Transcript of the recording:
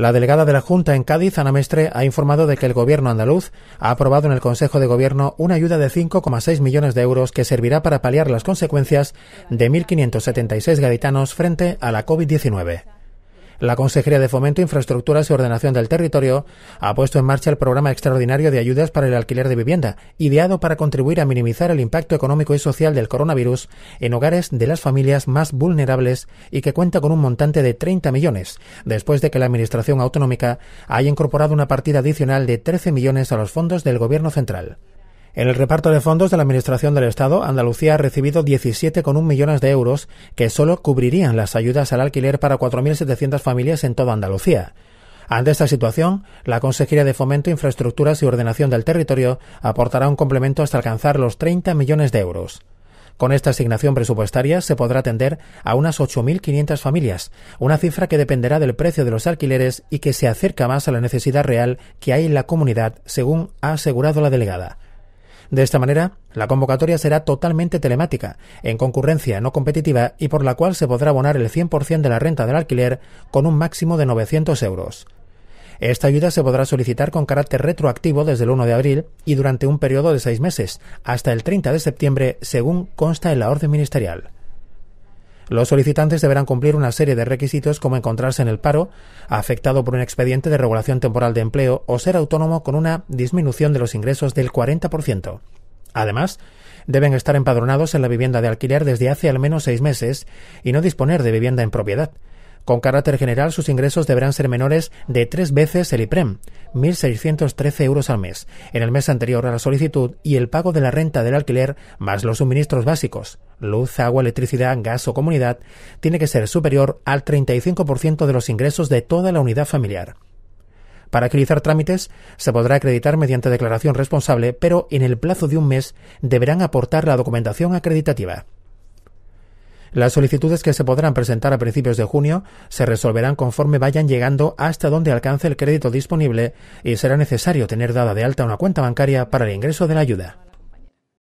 La delegada de la Junta en Cádiz, Ana Mestre, ha informado de que el Gobierno andaluz ha aprobado en el Consejo de Gobierno una ayuda de 5,6 millones de euros que servirá para paliar las consecuencias de 1.576 gaditanos frente a la COVID-19. La Consejería de Fomento, Infraestructuras y Ordenación del Territorio ha puesto en marcha el programa extraordinario de ayudas para el alquiler de vivienda, ideado para contribuir a minimizar el impacto económico y social del coronavirus en hogares de las familias más vulnerables y que cuenta con un montante de 30 millones, después de que la Administración Autonómica haya incorporado una partida adicional de 13 millones a los fondos del Gobierno Central. En el reparto de fondos de la Administración del Estado, Andalucía ha recibido 17,1 millones de euros que solo cubrirían las ayudas al alquiler para 4.700 familias en toda Andalucía. Ante esta situación, la Consejería de Fomento, Infraestructuras y Ordenación del Territorio aportará un complemento hasta alcanzar los 30 millones de euros. Con esta asignación presupuestaria se podrá atender a unas 8.500 familias, una cifra que dependerá del precio de los alquileres y que se acerca más a la necesidad real que hay en la comunidad, según ha asegurado la delegada. De esta manera, la convocatoria será totalmente telemática, en concurrencia no competitiva y por la cual se podrá abonar el 100% de la renta del alquiler con un máximo de 900 euros. Esta ayuda se podrá solicitar con carácter retroactivo desde el 1 de abril y durante un periodo de seis meses, hasta el 30 de septiembre, según consta en la orden ministerial. Los solicitantes deberán cumplir una serie de requisitos como encontrarse en el paro, afectado por un expediente de regulación temporal de empleo o ser autónomo con una disminución de los ingresos del 40%. Además, deben estar empadronados en la vivienda de alquiler desde hace al menos seis meses y no disponer de vivienda en propiedad. Con carácter general, sus ingresos deberán ser menores de tres veces el IPREM, e 1.613 euros al mes, en el mes anterior a la solicitud y el pago de la renta del alquiler más los suministros básicos, luz, agua, electricidad, gas o comunidad, tiene que ser superior al 35% de los ingresos de toda la unidad familiar. Para agilizar trámites, se podrá acreditar mediante declaración responsable, pero en el plazo de un mes deberán aportar la documentación acreditativa. Las solicitudes que se podrán presentar a principios de junio se resolverán conforme vayan llegando hasta donde alcance el crédito disponible y será necesario tener dada de alta una cuenta bancaria para el ingreso de la ayuda.